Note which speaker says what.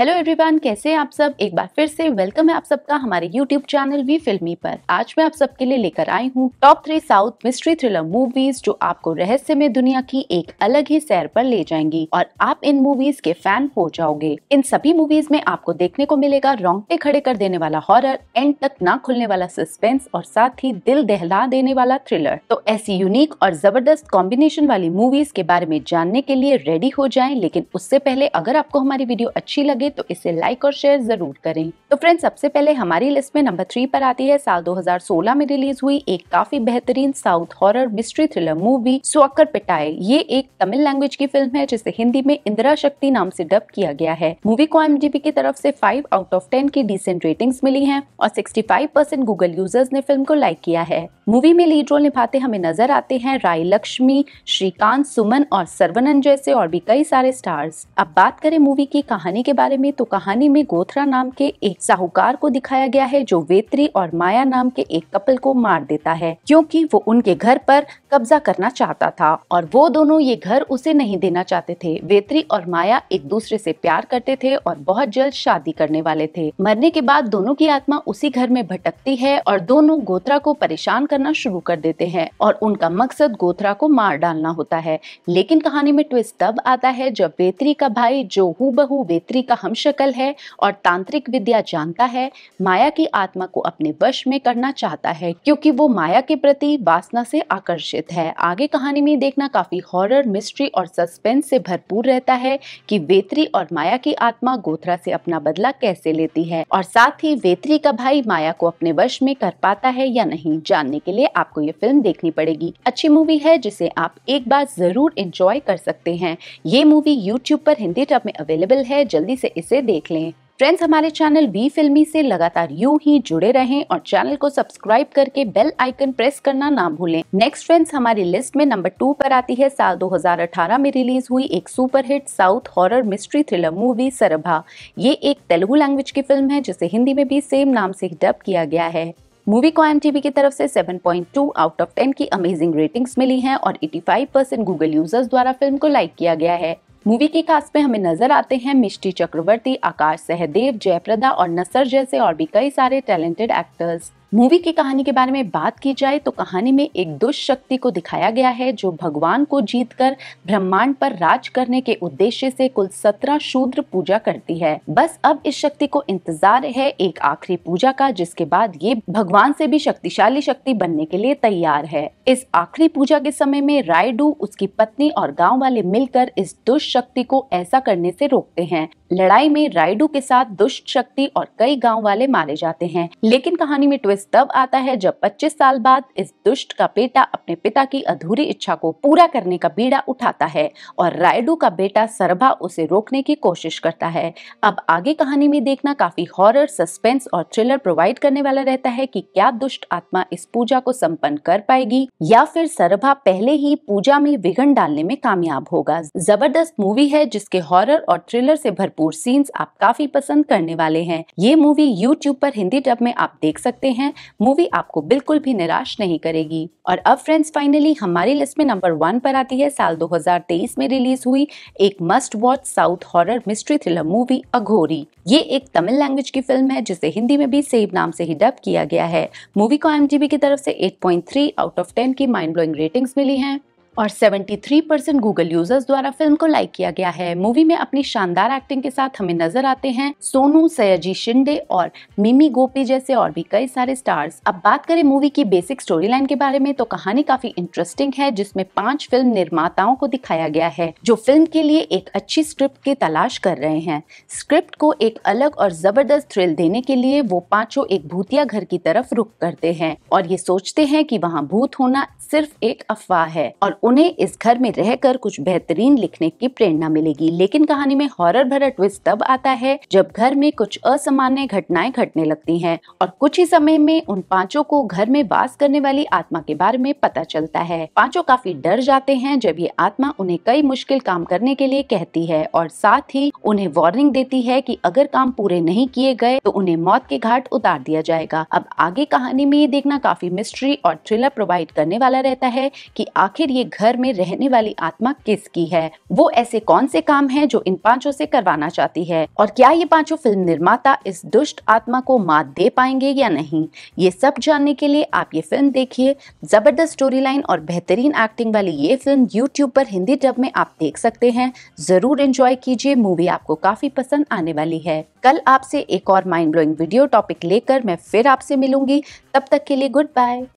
Speaker 1: hello everyone कैसे हैं आप सब एक बार फिर से वेलकम है आप सबका हमारे यूट्यूब चैनल वी फिल्मी पर आज मैं आप सबके लिए लेकर आई हूँ top three south mystery thriller movies जो आपको रहस्य में दुनिया की एक अलग ही सैर पर ले जाएंगी और आप इन मूवीज के फैन हो जाओगे इन सभी मूवीज में आपको देखने को मिलेगा रोंगटे खड़े कर देने वाला हॉरर एंड तक ना खुलने वाला सस्पेंस और साथ ही दिल दहला देने वाला थ्रिलर तो ऐसी यूनिक और जबरदस्त कॉम्बिनेशन वाली मूवीज के बारे में जानने के लिए रेडी हो जाए लेकिन उससे पहले अगर आपको हमारी वीडियो अच्छी लगे लगे तो इसे लाइक और शेयर जरूर करें तो फ्रेंड्स सबसे पहले हमारी लिस्ट में नंबर थ्री पर आती है साल 2016 में रिलीज हुई एक काफी बेहतरीन south horror mystery thriller movie सुअकर पिटाए ये एक तमिल लैंग्वेज की फिल्म है जिसे हिंदी में इंदिरा शक्ति नाम से डब किया गया है मूवी को एम की तरफ ऐसी फाइव आउट ऑफ टेन की डिसेंट रेटिंग मिली है और सिक्सटी परसेंट गूगल यूजर्स ने फिल्म को लाइक किया है मूवी में लीड रोल निभाते हमें नजर आते हैं राय लक्ष्मी श्रीकांत सुमन और सरवनन जैसे और भी कई सारे स्टार्स अब बात करें मूवी की कहानी के बारे बारे में तो कहानी में गोथरा नाम के एक साहूकार को दिखाया गया है जो वेत्री और माया नाम के एक कपल को मार देता है क्योंकि वो उनके घर पर कब्जा करना चाहता था और वो दोनों ये घर उसे नहीं देना चाहते थे वेत्री और माया एक दूसरे से प्यार करते थे और बहुत जल्द शादी करने वाले थे मरने के बाद दोनों की आत्मा उसी घर में भटकती है और दोनों गोथरा को परेशान करना शुरू कर देते हैं और उनका मकसद गोथरा को मार डालना होता है लेकिन कहानी में ट्विस्ट तब आता है जब वेत्री का भाई जो हु बहु वेत्री का हमशक्ल है और तांत्रिक विद्या जानता है माया की आत्मा को अपने वश में करना चाहता है क्योंकि वो माया के प्रति वासना से आकर्षित है आगे कहानी में देखना काफी हॉरर मिस्ट्री और सस्पेंस से भरपूर रहता है कि वेत्री और माया की आत्मा गोथरा से अपना बदला कैसे लेती है और साथ ही वेत्री का भाई माया को अपने वश में कर पाता है या नहीं जानने के लिए आपको ये फिल्म देखनी पड़ेगी अच्छी मूवी है जिसे आप एक बार जरूर इंजॉय कर सकते हैं ये मूवी यूट्यूब पर हिंदी टब में अवेलेबल है जल्दी से इसे देख लें फ्रेंड्स हमारे चैनल बी फिल्मी से लगातार यूं ही जुड़े रहें और चैनल को सब्सक्राइब करके बेल आइकन प्रेस करना ना भूलें नेक्स्ट फ्रेंड्स हमारी लिस्ट में नंबर टू पर आती है साल 2018 में रिलीज हुई एक superhit south horror mystery thriller movie Sarabha ये एक तेलुगु लैंग्वेज की फिल्म है जिसे हिंदी में भी सेम नाम से डब किया गया है मूवी को एम की तरफ से 7.2 आउट ऑफ 10 की अमेजिंग रेटिंग्स मिली हैं और 85 परसेंट गूगल यूजर्स द्वारा फिल्म को लाइक किया गया है मूवी की कास्ट में हमें नजर आते हैं मिष्टी चक्रवर्ती आकाश सहदेव जयप्रदा और नसर जैसे और भी कई सारे टैलेंटेड एक्टर्स मूवी की कहानी के बारे में बात की जाए तो कहानी में एक दुष्ट शक्ति को दिखाया गया है जो भगवान को जीतकर ब्रह्मांड पर राज करने के उद्देश्य से कुल सत्रह शूद्र पूजा करती है बस अब इस शक्ति को इंतजार है एक आखिरी पूजा का जिसके बाद ये भगवान से भी शक्तिशाली शक्ति बनने के लिए तैयार है इस आखिरी पूजा के समय में रायडू उसकी पत्नी और गाँव वाले मिलकर इस दुष्ट शक्ति को ऐसा करने से रोकते हैं लड़ाई में राइडू के साथ दुष्ट शक्ति और कई गांव वाले मारे जाते हैं लेकिन कहानी में ट्विस्ट तब आता है जब 25 साल बाद इस दुष्ट का बेटा अपने पिता की अधूरी इच्छा को पूरा करने का बीड़ा उठाता है और राइडू का बेटा सरभा उसे रोकने की कोशिश करता है अब आगे कहानी में देखना काफी हॉरर सस्पेंस और थ्रिलर प्रोवाइड करने वाला रहता है की क्या दुष्ट आत्मा इस पूजा को सम्पन्न कर पाएगी या फिर सरभा पहले ही पूजा में विघन डालने में कामयाब होगा जबरदस्त मूवी है जिसके हॉरर और थ्रिलर से भरपूर भरपूर सीन्स आप काफी पसंद करने वाले हैं ये मूवी यूट्यूब पर हिंदी डब में आप देख सकते हैं मूवी आपको बिल्कुल भी निराश नहीं करेगी और अब फ्रेंड्स फाइनली हमारी लिस्ट में नंबर वन पर आती है साल 2023 में रिलीज हुई एक must watch south horror mystery thriller movie Aghori ये एक तमिल लैंग्वेज की फिल्म है जिसे हिंदी में भी सेब नाम से ही डब किया गया है मूवी को एम की तरफ से 8.3 आउट ऑफ 10 की माइंड ब्लोइंग रेटिंग्स मिली हैं और 73 परसेंट गूगल यूजर्स द्वारा फिल्म को लाइक किया गया है मूवी में अपनी शानदार एक्टिंग के साथ हमें नजर आते हैं सोनू सयाजी शिंदे और मिमी गोपी जैसे और भी कई सारे स्टार्स अब बात करें मूवी की बेसिक स्टोरी लाइन के बारे में तो कहानी काफी इंटरेस्टिंग है जिसमे पांच फिल्म निर्माताओं को दिखाया गया है जो फिल्म के लिए एक अच्छी स्क्रिप्ट की तलाश कर रहे हैं स्क्रिप्ट को एक अलग और जबरदस्त थ्रिल देने के लिए वो पांचों एक भूतिया घर की तरफ रुख करते हैं और ये सोचते हैं कि वहाँ भूत होना सिर्फ एक अफवाह है और उन्हें इस घर में रहकर कुछ बेहतरीन लिखने की प्रेरणा मिलेगी लेकिन कहानी में हॉरर भरा ट्विस्ट तब आता है जब घर में कुछ असामान्य घटनाएं घटने लगती है और कुछ ही समय में उन पांचों को घर में वास करने वाली आत्मा के बारे में पता चलता है पांचों काफी डर जाते हैं जब ये आत्मा उन्हें कई मुश्किल काम करने के लिए कहती है और साथ ही उन्हें वार्निंग देती है की अगर काम पूरे नहीं किए गए तो उन्हें मौत के घाट उतार दिया जाएगा अब आगे कहानी में ये देखना काफी मिस्ट्री और थ्रिलर प्रोवाइड करने वाला रहता है की आखिर ये घर में रहने वाली आत्मा किसकी है वो ऐसे कौन से काम है जो इन पांचों से करवाना चाहती है और क्या ये पांचों फिल्म निर्माता इस दुष्ट आत्मा को मात दे पाएंगे या नहीं ये सब जानने के लिए आप ये फिल्म देखिए जबरदस्त स्टोरी लाइन और बेहतरीन एक्टिंग वाली ये फिल्म यूट्यूब पर हिंदी डब में आप देख सकते हैं जरूर एंजॉय कीजिए मूवी आपको काफी पसंद आने वाली है कल आपसे एक और माइंड ब्लोइंग वीडियो टॉपिक लेकर मैं फिर आपसे मिलूंगी तब तक के लिए गुड बाय